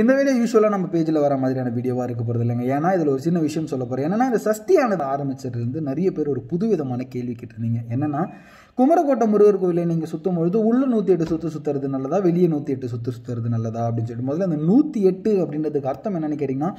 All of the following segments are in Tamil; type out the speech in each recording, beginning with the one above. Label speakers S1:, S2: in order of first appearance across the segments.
S1: இந்த வீடியோ யூஸ்வலாக நம்ம பேஜில் வர மாதிரியான வீடியோவாக இருக்க போகிறது இல்லைங்க ஏன்னா இதில் ஒரு சின்ன விஷயம் சொல்ல போகிறேன் என்னன்னா இந்த சஷ்டியானது ஆரம்பிச்சிருந்து நிறைய பேர் ஒரு புதுவிதமான கேள்வி கேட்டிருந்தீங்க என்னென்னா குமரக்கோட்டை முருகர் கோவிலை நீங்கள் சுற்றும் பொழுது உள்ள நூற்றி எட்டு சுற்று சுற்றுறது நல்லதா வெளியே நூற்றி எட்டு சுற்று சுற்றுறது நல்லதா அப்படின்னு சொல்லிட்டு முதல்ல அந்த நூற்றி எட்டு அப்படின்றதுக்கு அர்த்தம் என்னென்னு கேட்டிங்கன்னா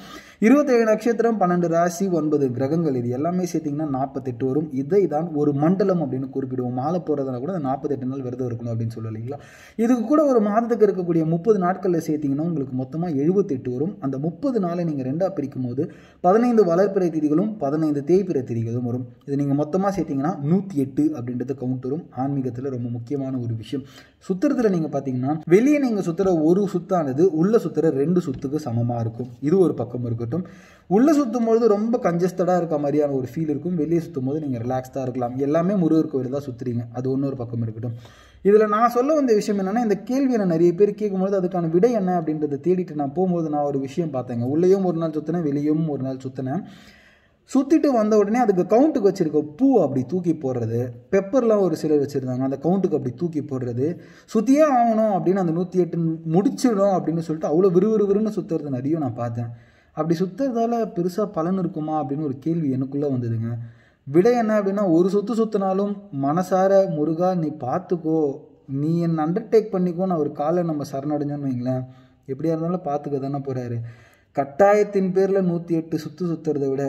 S1: இருபத்தேழு நட்சத்திரம் பன்னெண்டு ராசி ஒன்பது கிரகங்கள் இது எல்லாமே சேர்த்திங்கன்னா நாற்பத்தெட்டு வரும் இதை தான் ஒரு மண்டலம் அப்படின்னு குறிப்பிடுவோம் மாலை போகிறதுனா கூட அந்த நாற்பத்தெட்டு நாள் விரதம் இருக்கணும் அப்படின்னு சொல்லலைங்களா இதுக்கு கூட ஒரு மாதத்துக்கு இருக்கக்கூடிய முப்பது நாட்களில் சேர்த்திங்கன்னா உங்களுக்கு மொத்தமாக மொத்தமாக எழுபத்தெட்டு வரும் அந்த முப்பது நாளை நீங்கள் ரெண்டாக பிரிக்கும் போது பதினைந்து வளர்ப்பிற திதிகளும் பதினைந்து தேய்பிறை திதிகளும் வரும் இது நீங்கள் மொத்தமாக சேர்த்தீங்கன்னா நூற்றி எட்டு அப்படின்றது கவுண்ட் வரும் ஆன்மீகத்தில் ரொம்ப முக்கியமான ஒரு விஷயம் சுத்துறதுல நீங்கள் பார்த்தீங்கன்னா வெளியே நீங்கள் சுத்துற ஒரு சுத்தானது உள்ள சுத்துற ரெண்டு சுத்துக்கு சமமாக இருக்கும் இது ஒரு பக்கம் இருக்கட்டும் உள்ளே சுற்றும் பொழுது ரொம்ப கஞ்சஸ்டடாக இருக்க மாதிரியான ஒரு ஃபீல் இருக்கும் வெளியே சுற்றும் போது நீங்கள் ரிலாக்ஸ்டாக இருக்கலாம் எல்லாமே முருகர் கோயில் தான் சுற்றுறீங்க அது ஒன்று ஒரு பக்கம் இருக்கட்டும் இதில் நான் சொல்ல வந்த விஷயம் என்னென்னா இந்த கேள்வியை நான் நிறைய பேர் கேட்கும்போது அதுக்கான விடை என்ன அப்படின்றத தேடிட்டு நான் போகும்போது நான் ஒரு விஷயம் பார்த்தேங்க உள்ளேயும் ஒரு நாள் சுற்றினேன் வெளியும் ஒரு நாள் சுற்றினேன் சுற்றிட்டு வந்த உடனே அதுக்கு கவுண்ட்டுக்கு வச்சுருக்க பூ அப்படி தூக்கி போடுறது பெப்பர்லாம் ஒரு சிலர் வச்சுருந்தாங்க அந்த கவுண்ட்டுக்கு அப்படி தூக்கி போடுறது சுற்றியே ஆகணும் அப்படின்னு அந்த நூற்றி எட்டு முடிச்சிடும் அப்படின்னு சொல்லிட்டு அவ்வளோ விறுவிறுவிறுன்னு சுற்றுறது நிறைய நான் பார்த்தேன் அப்படி சுற்றுறதால பெருசாக பலன் இருக்குமா அப்படின்னு ஒரு கேள்வி எனக்குள்ளே வந்ததுங்க விடை என்ன அப்படின்னா ஒரு சொத்து சுற்றுனாலும் மனசார முருகா நீ பார்த்துக்கோ நீ என் அண்டர்டேக் பண்ணிக்கோ நான் ஒரு காலை நம்ம சரணடைஞ்சோன்னு வைங்களேன் எப்படியா இருந்தாலும் பார்த்துக்க தானே போகிறாரு கட்டாயத்தின் பேரில் நூற்றி எட்டு சுற்று சுற்றுறதை விட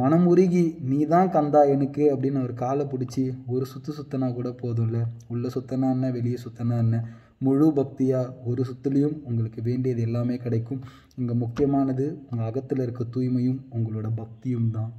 S1: மனம் உருகி நீ தான் கந்தா எனக்கு அப்படின்னு ஒரு காலை பிடிச்சி ஒரு சுற்று சுத்தனா கூட போதும்ல உள்ளே சுத்தனா என்ன வெளியே சுத்தனா என்ன முழு பக்தியாக ஒரு சுத்துலேயும் உங்களுக்கு வேண்டியது எல்லாமே கிடைக்கும் இங்கே முக்கியமானது உங்கள் அகத்தில் இருக்க தூய்மையும் உங்களோட பக்தியும் தான்